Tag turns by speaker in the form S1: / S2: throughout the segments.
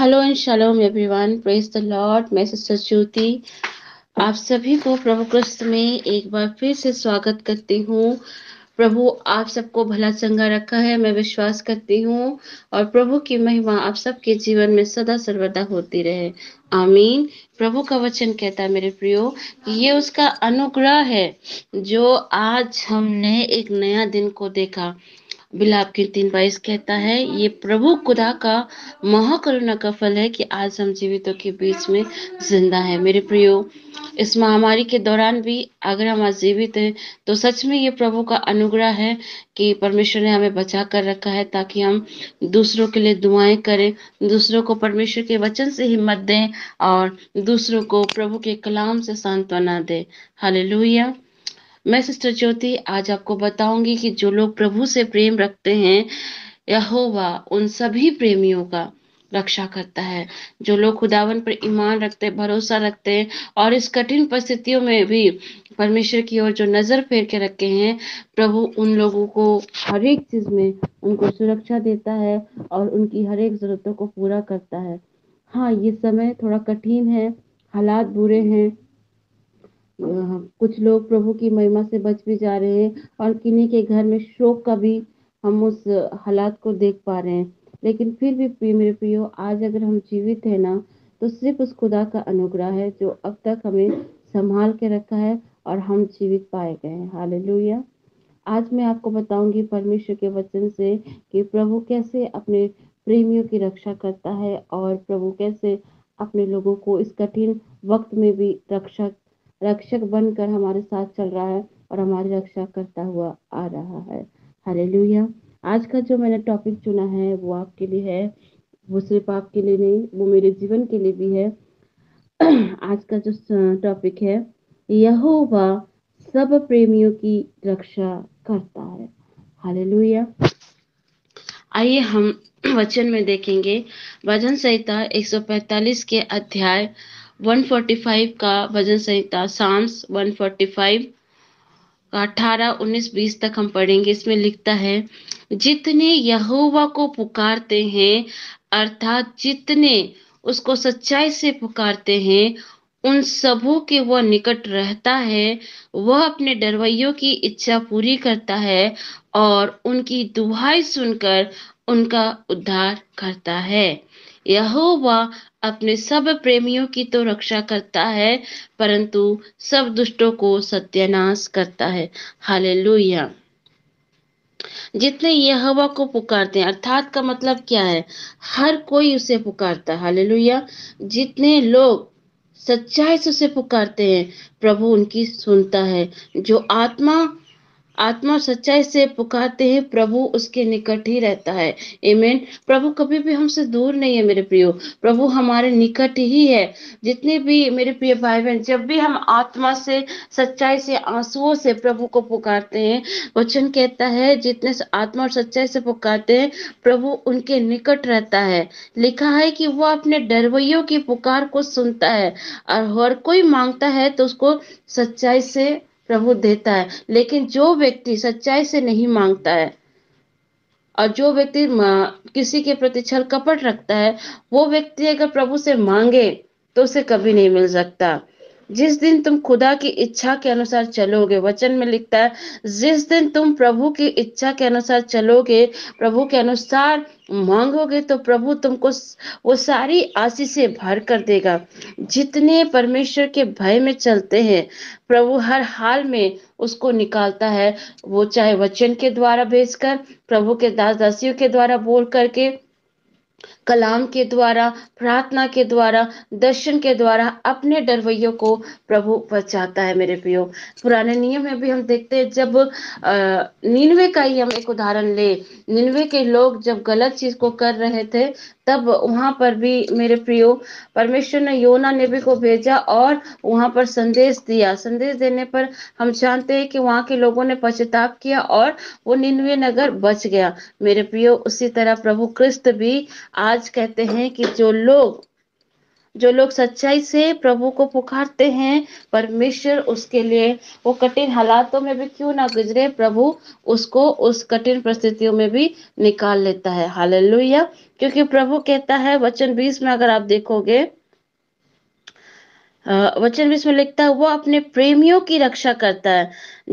S1: hello and shalom everyone praise the lord मैं sister Jyoti आप सभी को प्रभु कृष्ण में एक बार फिर से स्वागत करती हूँ प्रभु आप सबको भला चंगा रखा है मैं विश्वास करती हूँ और प्रभु की महिमा आप सबके जीवन में सदा सर्वदा होती रहे आमीन प्रभु का वचन कहता है मेरे प्रियो कि ये उसका अनुग्रह है जो आज हमने एक नया दिन को देखा बिलाप कीर्तिन बाईस कहता है ये प्रभु खुदा का महाकरुणा का फल है कि आज हम जीवितों के बीच में जिंदा है मेरे प्रियो इस महामारी के दौरान भी अगर हम आज जीवित हैं तो सच में ये प्रभु का अनुग्रह है कि परमेश्वर ने हमें बचा कर रखा है ताकि हम दूसरों के लिए दुआएं करें दूसरों को परमेश्वर के वचन से हिम्मत दें और दूसरों को प्रभु के कलाम से सांत्वना दें लोहिया मैं सिस्टर ज्योति आज आपको बताऊंगी कि जो लोग प्रभु से प्रेम रखते हैं यहोवा उन सभी प्रेमियों का रक्षा करता है जो लोग खुदावन पर ईमान रखते हैं भरोसा रखते हैं और इस कठिन परिस्थितियों में भी परमेश्वर की ओर जो नजर फेर के रखे हैं प्रभु उन लोगों को हर एक चीज में उनको सुरक्षा देता है और उनकी हर एक जरूरतों को पूरा करता है हाँ ये समय थोड़ा कठिन है हालात बुरे हैं कुछ लोग प्रभु की महिमा से बच भी जा रहे हैं और किन्हीं के घर में शोक का भी हम उस हालात को देख पा रहे हैं लेकिन फिर भी मेरे प्रियो आज अगर हम जीवित है ना तो सिर्फ उस खुदा का अनुग्रह है जो अब तक हमें संभाल के रखा है और हम जीवित पाए गए हैं हालेलुया आज मैं आपको बताऊंगी परमेश्वर के वचन से कि प्रभु कैसे अपने प्रेमियों की रक्षा करता है और प्रभु कैसे अपने लोगों को इस कठिन वक्त में भी रक्षा रक्षक बनकर हमारे साथ चल रहा है और हमारी रक्षा करता हुआ आ रहा है हरे आज का जो मैंने टॉपिक चुना है वो आपके लिए है वो सिर्फ आपके लिए नहीं वो मेरे जीवन के लिए भी है आज का जो टॉपिक है यहोवा सब प्रेमियों की रक्षा करता है हरे आइए हम वचन में देखेंगे वजन संहिता 145 के अध्याय 145 का भजन संहिता सांस 145 अठारह उन्नीस बीस तक हम पढ़ेंगे इसमें लिखता है जितने यहोवा को पुकारते हैं अर्थात जितने उसको सच्चाई से पुकारते हैं उन सबों के वह निकट रहता है वह अपने डरवैयों की इच्छा पूरी करता है और उनकी दुहाई सुनकर उनका उद्धार करता है यहोवा अपने सब प्रेमियों की तो रक्षा करता है परंतु सब दुष्टों को सत्यानाश करता है हालेलुया जितने यहोवा को पुकारते हैं अर्थात का मतलब क्या है हर कोई उसे पुकारता है हालेलुया जितने लोग सच्चाई से उसे पुकारते हैं प्रभु उनकी सुनता है जो आत्मा आत्मा सच्चाई से पुकारते हैं प्रभु उसके निकट ही रहता है एमेन प्रभु कभी भी हमसे दूर नहीं है मेरे प्रियो प्रभु हमारे निकट ही है जितने भी मेरे प्रिय भाई बहन जब भी हम आत्मा से सच्चाई से आंसुओं से प्रभु को पुकारते हैं वचन कहता है जितने आत्मा और सच्चाई से पुकारते हैं प्रभु उनके निकट रहता है लिखा है कि वो अपने डरवैयों की पुकार को सुनता है और हर कोई मांगता है तो उसको सच्चाई से प्रभु देता है लेकिन जो व्यक्ति सच्चाई से नहीं मांगता है और जो व्यक्ति किसी के प्रति छल कपट रखता है वो व्यक्ति अगर प्रभु से मांगे तो उसे कभी नहीं मिल सकता जिस दिन तुम खुदा की इच्छा के अनुसार चलोगे वचन में लिखता है जिस दिन तुम प्रभु की इच्छा के अनुसार चलोगे प्रभु के अनुसार मांगोगे तो प्रभु तुमको वो सारी आशीषें भर कर देगा जितने परमेश्वर के भय में चलते हैं प्रभु हर हाल में उसको निकालता है वो चाहे वचन के द्वारा भेजकर प्रभु के दास दासियों के द्वारा बोल करके कलाम के द्वारा प्रार्थना के द्वारा दर्शन के द्वारा अपने डरवैयों को प्रभु बचाता है मेरे प्रियो पुराने नियम में भी हम देखते हैं जब नीनवे का ही हम एक उदाहरण ले नीनवे के लोग जब गलत चीज को कर रहे थे तब वहां पर भी मेरे प्रियो परमेश्वर ने योना नेबी को भेजा और वहां पर संदेश दिया संदेश देने पर हम जानते हैं कि वहां के लोगों ने पश्चाताप किया और वो निन्वे नगर बच गया मेरे प्रियो उसी तरह प्रभु कृष्ण भी आज कहते हैं कि जो लोग जो लोग सच्चाई से प्रभु को पुकारते हैं परमेश्वर उसके लिए वो कठिन हालातों में भी क्यों ना गुजरे प्रभु उसको उस कठिन परिस्थितियों में भी निकाल लेता है हाल क्योंकि प्रभु कहता है वचन बीस में अगर आप देखोगे वचन भी इसमें लिखता है वह अपने प्रेमियों की रक्षा करता है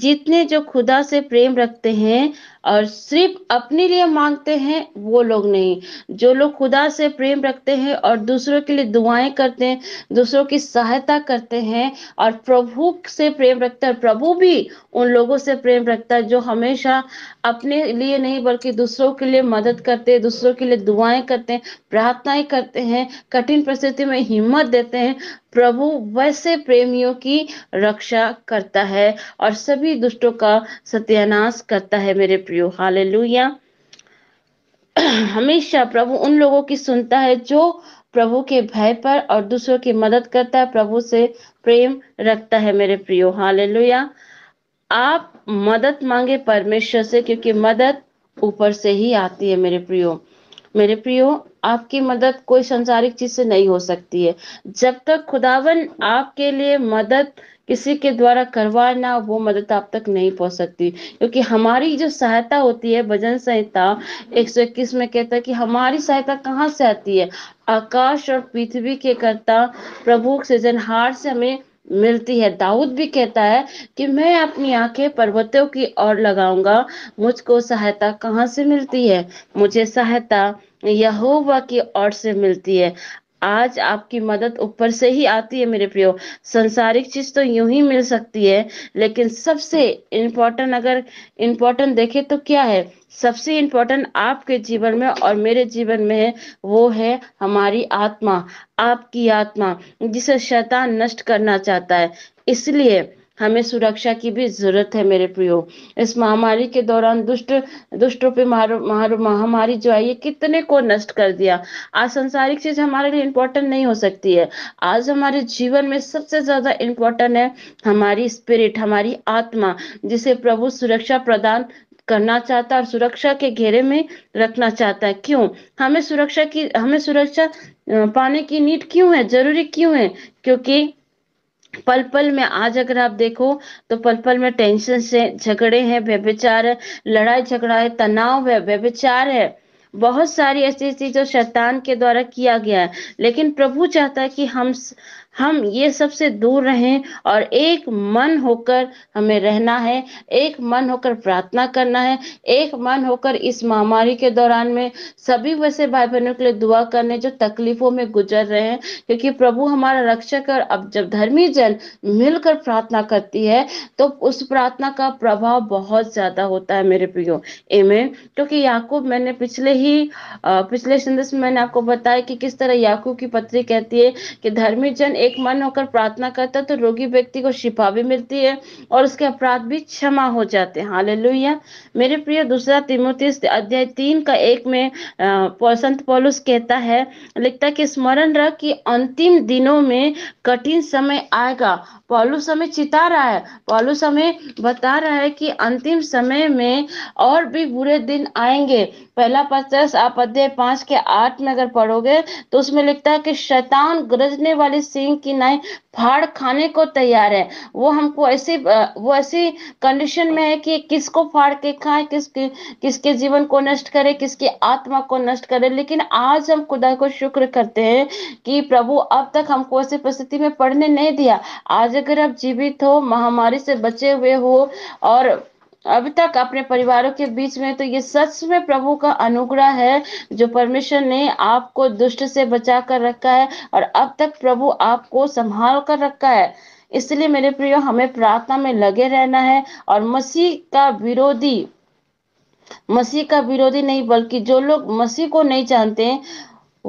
S1: जितने जो खुदा से प्रेम रखते हैं और सिर्फ अपने लिए मांगते हैं वो लोग नहीं जो लोग खुदा से प्रेम रखते हैं और दूसरों के लिए दुआएं करते हैं दूसरों की सहायता करते हैं और प्रभु से प्रेम रखते हैं प्रभु भी उन लोगों से प्रेम रखता है जो हमेशा अपने लिए नहीं बल्कि दूसरों के लिए मदद करते हैं दूसरों के लिए दुआएं करते हैं प्रार्थनाएं करते हैं कठिन परिस्थिति में हिम्मत देते हैं प्रभु वैसे प्रेमियों की रक्षा करता है और सभी दुष्टों का सत्यानाश करता है मेरे प्रियो हालेलुया हमेशा प्रभु उन लोगों की सुनता है जो प्रभु के भय पर और दूसरों की मदद करता है प्रभु से प्रेम रखता है मेरे प्रियो हालेलुया आप मदद मांगे परमेश्वर से क्योंकि मदद ऊपर से ही आती है मेरे प्रियो मेरे प्रियो आपकी मदद कोई संसारिक चीज से नहीं हो सकती है जब तक खुदावन आपके लिए मदद किसी के द्वारा करवाना ना वो मदद आप तक नहीं पहुंच सकती क्योंकि हमारी जो सहायता होती है भजन संहिता एक सौ इक्कीस में कहता है कि हमारी सहायता कहाँ से आती है आकाश और पृथ्वी के कर्ता प्रभु सृजनहार से हमें मिलती है दाऊद भी कहता है कि मैं अपनी आंखें पर्वतों की ओर लगाऊंगा मुझको सहायता कहाँ से मिलती है मुझे सहायता यहोवा की ओर से मिलती है आज आपकी मदद ऊपर से ही आती है मेरे प्रियो संसारिक चीज तो यूं ही मिल सकती है लेकिन सबसे इम्पोर्टेंट अगर इम्पोर्टेंट देखे तो क्या है सबसे इम्पोर्टेंट आपके जीवन में और मेरे जीवन में है वो है हमारी आत्मा आपकी आत्मा जिसे शैतान नष्ट करना चाहता है इसलिए हमें सुरक्षा की भी जरूरत है मेरे प्रियो इस महामारी के दौरान दुष्ट दुष्टों पे महामारी जो आई है कितने को नष्ट कर दिया आज संसारिक चीज हमारे लिए इंपॉर्टेंट नहीं हो सकती है आज हमारे जीवन में सबसे ज्यादा इंपॉर्टेंट है हमारी स्पिरिट हमारी आत्मा जिसे प्रभु सुरक्षा प्रदान करना चाहता है और सुरक्षा के घेरे में रखना चाहता है क्यों हमें सुरक्षा की हमें सुरक्षा पाने की नीड क्यों है जरूरी क्यों है क्योंकि पल पल में आज अगर आप देखो तो पल पल में टेंशन से झगड़े हैं व्यभिचार है लड़ाई झगड़ा है तनाव है व्यभिचार है बहुत सारी ऐसी चीज जो शैतान के द्वारा किया गया है लेकिन प्रभु चाहता है कि हम हम ये सबसे दूर रहें और एक मन होकर हमें रहना है एक मन होकर प्रार्थना करना है एक मन होकर इस महामारी के दौरान में सभी वैसे भाई बहनों के लिए दुआ करने जो तकलीफों में गुजर रहे हैं क्योंकि प्रभु हमारा रक्षक और अब जब धर्मी जन मिलकर प्रार्थना करती है तो उस प्रार्थना का प्रभाव बहुत ज्यादा होता है मेरे प्रियो एमे क्योंकि याकूब मैंने पिछले ही पिछले संदेश में मैंने आपको बताया कि किस तरह याकूब की पत्री कहती है कि धर्मी जन एक मन होकर प्रार्थना करता है तो रोगी व्यक्ति को शिफा भी मिलती है और उसके अपराध भी क्षमा हो जाते हैं हालेलुया मेरे प्रिय दूसरा तिमोतीस अध्याय तीन का एक में संत पोलुस कहता है लिखता कि स्मरण रख कि अंतिम दिनों में कठिन समय आएगा पॉलुस हमें चिता रहा है पॉलुस हमें बता रहा है कि अंतिम समय में और भी बुरे दिन आएंगे पहला पचास आप अध्याय पांच के आठ में अगर पढ़ोगे तो उसमें लिखता है कि शैतान गरजने वाली सिंह की नाई फाड़ खाने को तैयार है वो हमको ऐसी वो ऐसी कंडीशन में है कि किसको फाड़ के खाए किस किसके जीवन को नष्ट करे किसकी आत्मा को नष्ट करे लेकिन आज हम खुदा को शुक्र करते हैं कि प्रभु अब तक हमको ऐसी परिस्थिति में पढ़ने नहीं दिया आज अगर आप जीवित हो महामारी से बचे हुए हो और अभी तक अपने परिवारों के बीच में तो ये सच में प्रभु का अनुग्रह है जो परमेश्वर ने आपको दुष्ट से बचा कर रखा है और अब तक प्रभु आपको संभाल कर रखा है इसलिए मेरे प्रियो हमें प्रार्थना में लगे रहना है और मसीह का विरोधी मसीह का विरोधी नहीं बल्कि जो लोग मसीह को नहीं जानते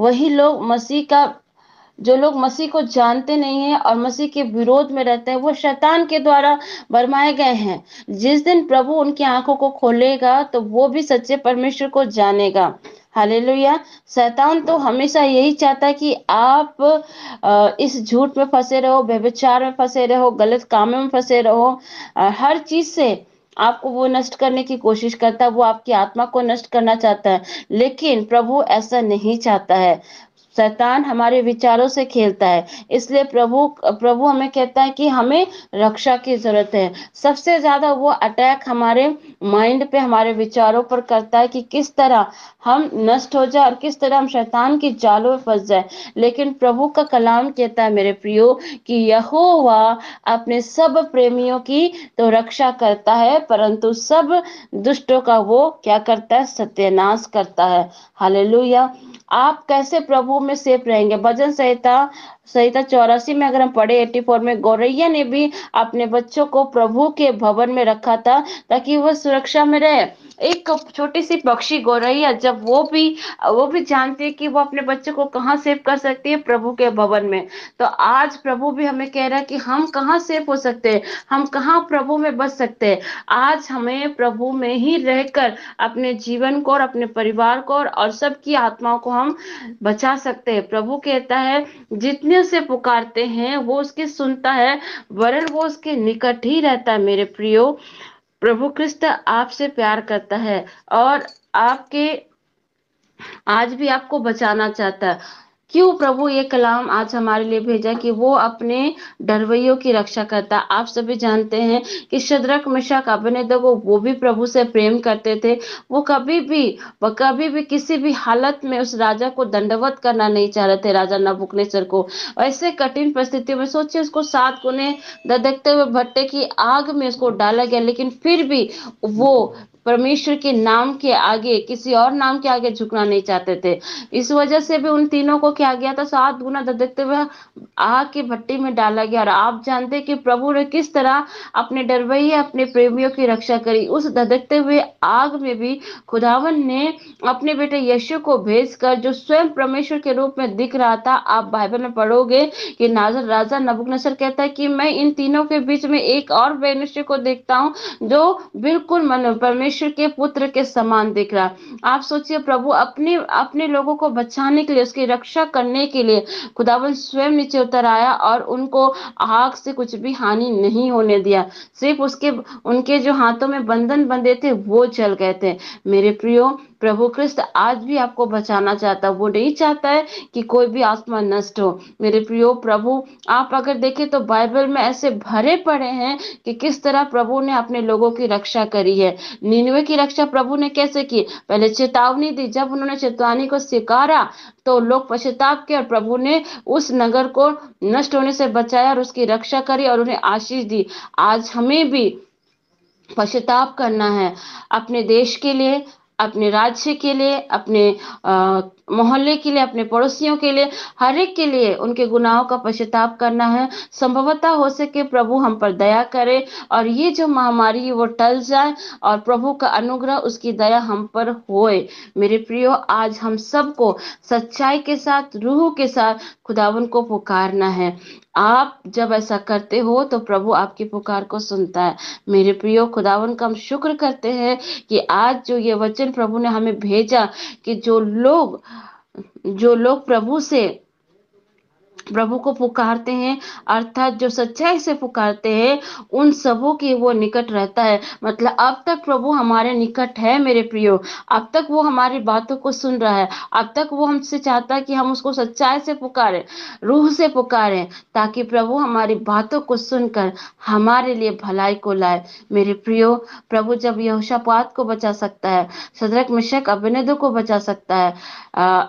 S1: वही लोग मसीह का जो लोग मसीह को जानते नहीं है और मसीह के विरोध में रहते हैं वो शैतान के द्वारा बरमाए गए हैं जिस दिन प्रभु उनकी आंखों को खोलेगा तो वो भी सच्चे परमेश्वर को जानेगा हालेलुया शैतान तो हमेशा यही चाहता है कि आप इस झूठ में फंसे रहो व्यविचार में फंसे रहो गलत कामों में फंसे रहो हर चीज से आपको वो नष्ट करने की कोशिश करता है वो आपकी आत्मा को नष्ट करना चाहता है लेकिन प्रभु ऐसा नहीं चाहता है शैतान हमारे विचारों से खेलता है इसलिए प्रभु प्रभु हमें कहता है कि हमें रक्षा की जरूरत है सबसे ज्यादा वो अटैक हमारे माइंड पे हमारे विचारों पर करता है कि किस तरह हम नष्ट हो जाए और किस तरह हम शैतान की जालों में फंस जाए लेकिन प्रभु का कलाम कहता है मेरे प्रियो कि यह अपने सब प्रेमियों की तो रक्षा करता है परंतु सब दुष्टों का वो क्या करता है सत्यानाश करता है हालेलुया आप कैसे प्रभु में सेफ रहेंगे भजन संहिता संहिता चौरासी में अगर हम पढ़े एट्टी फोर में गौरैया ने भी अपने बच्चों को प्रभु के भवन में रखा था ताकि वह सुरक्षा में रहे एक छोटी सी पक्षी गौरैया जब वो भी वो भी जानती है कि वो अपने बच्चों को कहाँ सेव कर सकती है प्रभु के भवन में तो आज प्रभु भी हमें कह रहा है कि हम कहाँ सेव हो सकते हैं हम कहाँ प्रभु में बच सकते हैं आज हमें प्रभु में ही रहकर अपने जीवन को और अपने परिवार को और, और सबकी आत्माओं को हम बचा सकते हैं प्रभु कहता है जितने जितने उसे पुकारते हैं वो उसकी सुनता है वरन वो उसके निकट ही रहता है मेरे प्रियो प्रभु कृष्ण आपसे प्यार करता है और आपके आज भी आपको बचाना चाहता है क्यों प्रभु ये कलाम आज हमारे लिए भेजा कि वो अपने डरवैयों की रक्षा करता आप सभी जानते हैं कि शदरक मिशाक दो वो भी प्रभु से प्रेम करते थे वो कभी भी वो कभी भी किसी भी हालत में उस राजा को दंडवत करना नहीं चाह रहे थे राजा नबुकनेश्वर को ऐसे कठिन परिस्थितियों में सोचिए उसको सात गुने ददकते हुए भट्टे की आग में उसको डाला गया लेकिन फिर भी वो परमेश्वर के नाम के आगे किसी और नाम के आगे झुकना नहीं चाहते थे इस वजह से भी उन तीनों को क्या गया था सात गुना धधकते हुए आग के भट्टी में डाला गया और आप जानते कि प्रभु ने किस तरह अपने डरवैये अपने प्रेमियों की रक्षा करी उस धकते हुए आग में भी खुदावन ने अपने बेटे यशु को कर जो स्वयं परमेश्वर के रूप में दिख रहा था आप बाइबल में पढ़ोगे कि नाजर राजा नबुकनसर कहता है कि मैं इन तीनों के बीच में एक और वैनुष्य को देखता हूँ जो बिल्कुल मनो परमेश्वर परमेश्वर के पुत्र के समान दिख रहा आप सोचिए प्रभु अपने अपने लोगों को बचाने के लिए उसकी रक्षा करने के लिए खुदावन स्वयं नीचे उतर आया और उनको आग से कुछ भी हानि नहीं होने दिया सिर्फ उसके उनके जो हाथों में बंधन बंधे थे वो चल गए थे मेरे प्रियो प्रभु कृष्ण आज भी आपको बचाना चाहता है वो नहीं चाहता है कि कोई भी आत्मा नष्ट हो मेरे प्रियो प्रभु आप अगर देखें तो बाइबल में ऐसे भरे पड़े हैं कि किस तरह प्रभु ने अपने लोगों की रक्षा करी है नीनवे की रक्षा प्रभु ने कैसे की पहले चेतावनी दी जब उन्होंने चेतावनी को स्वीकारा तो लोग पश्चाताप के और प्रभु ने उस नगर को नष्ट होने से बचाया और उसकी रक्षा करी और उन्हें आशीष दी आज हमें भी पश्चाताप करना है अपने देश के लिए अपने राज्य के लिए अपने मोहल्ले के लिए अपने पड़ोसियों के लिए हर एक के लिए उनके गुनाहों का पश्चाताप करना है संभवतः हो सके प्रभु हम पर दया करे और ये जो महामारी वो टल जाए और प्रभु का अनुग्रह उसकी दया हम पर होए मेरे प्रियो आज हम सबको सच्चाई के साथ रूह के साथ खुदावन को पुकारना है आप जब ऐसा करते हो तो प्रभु आपकी पुकार को सुनता है मेरे प्रियो खुदावन का हम शुक्र करते हैं कि आज जो ये वचन प्रभु ने हमें भेजा कि जो लोग जो लोग प्रभु से प्रभु को पुकारते हैं अर्थात जो सच्चाई से पुकारते हैं उन सबों के वो निकट रहता है मतलब अब तक प्रभु हमारे निकट है मेरे प्रियो अब तक वो हमारी बातों को सुन रहा है अब तक वो हमसे चाहता है कि हम उसको सच्चाई से पुकारें रूह से पुकारें ताकि प्रभु हमारी बातों को सुनकर हमारे लिए भलाई को लाए मेरे प्रियो प्रभु जब यहोशापात को बचा सकता है सदरक मिशक अभिनदों को बचा सकता है आ,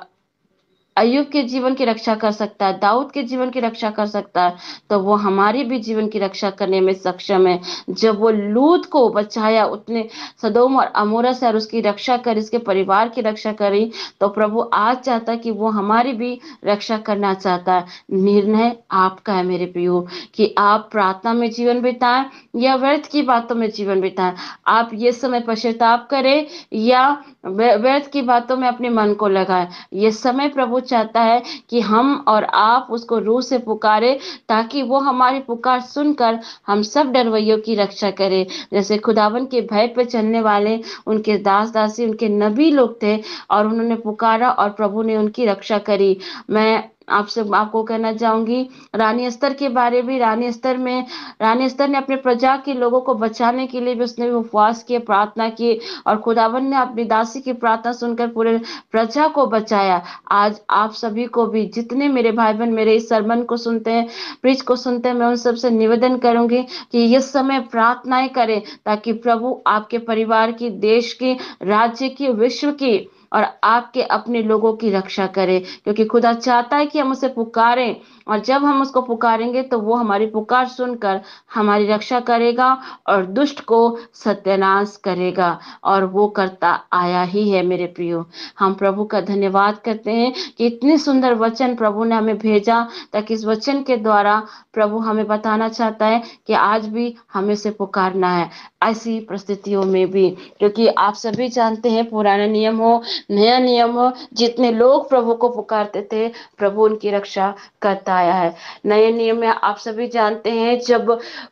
S1: अयुब के जीवन की रक्षा कर सकता है दाऊद के जीवन की रक्षा कर सकता है तो वो हमारे भी जीवन की रक्षा करने में सक्षम है जब वो लूत को बचाया उतने सदोम और अमोरा से और उसकी रक्षा कर इसके परिवार की रक्षा करी तो प्रभु आज चाहता है कि वो हमारी भी रक्षा करना चाहता है निर्णय आपका है मेरे प्रियो कि आप प्रार्थना में जीवन बिताएं या व्यर्थ की बातों में जीवन बिताएं आप ये समय पश्चाताप करें या व्यर्थ की बातों में अपने मन को लगाएं ये समय प्रभु चाहता है कि हम और आप उसको रूह से पुकारे ताकि वो हमारी पुकार सुनकर हम सब डरवैयों की रक्षा करे जैसे खुदावन के भय पर चलने वाले उनके दास दासी उनके नबी लोग थे और उन्होंने पुकारा और प्रभु ने उनकी रक्षा करी मैं आपसे आपको कहना चाहूंगी रानी स्तर के बारे में रानी स्तर में रानी स्तर ने अपने प्रजा के लोगों को बचाने के लिए भी उसने भी उपवास किए प्रार्थना की और खुदावन ने अपनी दासी की प्रार्थना सुनकर पूरे प्रजा को बचाया आज आप सभी को भी जितने मेरे भाई बहन मेरे इस सरमन को सुनते हैं प्रीच को सुनते हैं मैं उन सबसे निवेदन करूंगी कि इस समय प्रार्थनाएं करें ताकि प्रभु आपके परिवार की देश की राज्य की विश्व की और आपके अपने लोगों की रक्षा करें क्योंकि खुदा चाहता है कि हम उसे पुकारें और जब हम उसको पुकारेंगे तो वो हमारी पुकार सुनकर हमारी रक्षा करेगा और दुष्ट को सत्यानाश करेगा और वो करता आया ही है मेरे प्रियो हम प्रभु का धन्यवाद करते हैं कि इतने सुंदर वचन प्रभु ने हमें भेजा ताकि इस वचन के द्वारा प्रभु हमें बताना चाहता है कि आज भी हमें से पुकारना है ऐसी परिस्थितियों में भी क्योंकि आप सभी जानते हैं पुराना नियम हो नया नियम हो जितने लोग प्रभु को पुकारते थे प्रभु उनकी रक्षा करता बताया है नए नियम में आप सभी जानते हैं जब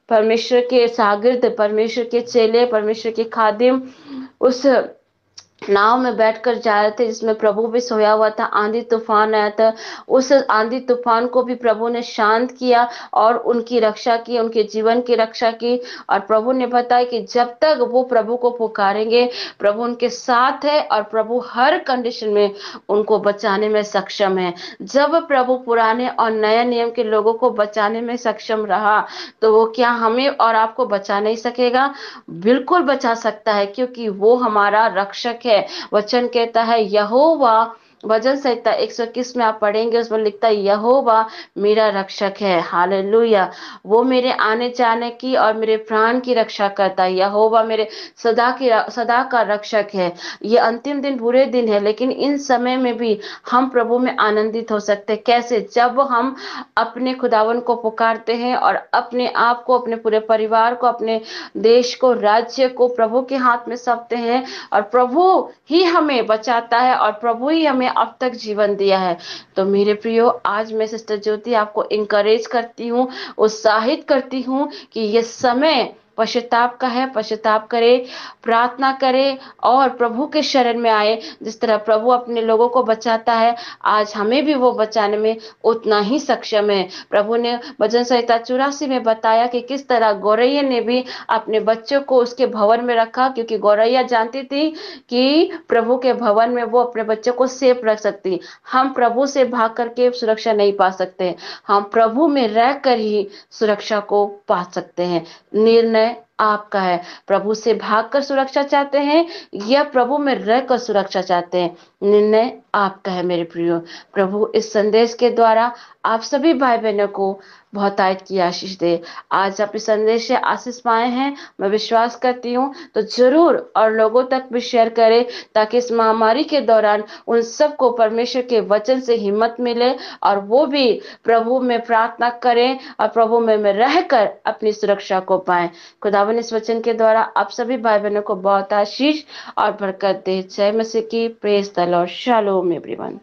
S1: परमेश्वर के सागिर्द परमेश्वर के चेले परमेश्वर के खादिम उस नाव में बैठकर जा रहे थे जिसमें प्रभु भी सोया हुआ था आंधी तूफान आया था उस आंधी तूफान को भी प्रभु ने शांत किया और उनकी रक्षा की उनके जीवन की रक्षा की और प्रभु ने बताया कि जब तक वो प्रभु को पुकारेंगे प्रभु उनके साथ है और प्रभु हर कंडीशन में उनको बचाने में सक्षम है जब प्रभु पुराने और नए नियम के लोगों को बचाने में सक्षम रहा तो वो क्या हमें और आपको बचा नहीं सकेगा बिल्कुल बचा सकता है क्योंकि वो हमारा रक्षक है है वचन कहता है यहोवा वजन संहिता एक सौ इक्कीस में आप पढ़ेंगे उसमें लिखता है यहोवा मेरा रक्षक है हालेलुया वो मेरे आने जाने की और मेरे प्राण की रक्षा करता है यहोवा मेरे सदा की सदा का रक्षक है ये अंतिम दिन बुरे दिन है लेकिन इन समय में भी हम प्रभु में आनंदित हो सकते हैं कैसे जब हम अपने खुदावन को पुकारते हैं और अपने आप को अपने पूरे परिवार को अपने देश को राज्य को प्रभु के हाथ में सौंपते हैं और प्रभु ही हमें बचाता है और प्रभु ही हमें अब तक जीवन दिया है तो मेरे प्रियो आज मैं सिस्टर ज्योति आपको इंकरेज करती हूँ उत्साहित करती हूँ कि ये समय पश्चाताप का है पश्चाताप करे प्रार्थना करे और प्रभु के शरण में आए जिस तरह प्रभु अपने लोगों को बचाता है आज हमें भी वो बचाने में उतना ही सक्षम है प्रभु ने भजन संहिता चौरासी में बताया कि किस तरह गौरैया ने भी अपने बच्चों को उसके भवन में रखा क्योंकि गौरैया जानती थी कि प्रभु के भवन में वो अपने बच्चों को सेफ रख सकती हम प्रभु से भाग करके सुरक्षा नहीं पा सकते हम प्रभु में रह कर ही सुरक्षा को पा सकते हैं निर्णय that आपका है प्रभु से भागकर सुरक्षा चाहते हैं या प्रभु में रहकर सुरक्षा चाहते हैं निर्णय आपका है मेरे प्रियो प्रभु इस संदेश के द्वारा आप सभी भाई बहनों को बहुतायत की आशीष दे आज आप इस संदेश से आशीष पाए हैं मैं विश्वास करती हूँ तो जरूर और लोगों तक भी शेयर करें ताकि इस महामारी के दौरान उन सबको परमेश्वर के वचन से हिम्मत मिले और वो भी प्रभु में प्रार्थना करें और प्रभु में, में रहकर अपनी सुरक्षा को पाए खुदा खुदावन इस वचन के द्वारा आप सभी भाई बहनों को बहुत आशीष और बरकत दे जय मसीह की प्रेस दल और शालोम एवरीवन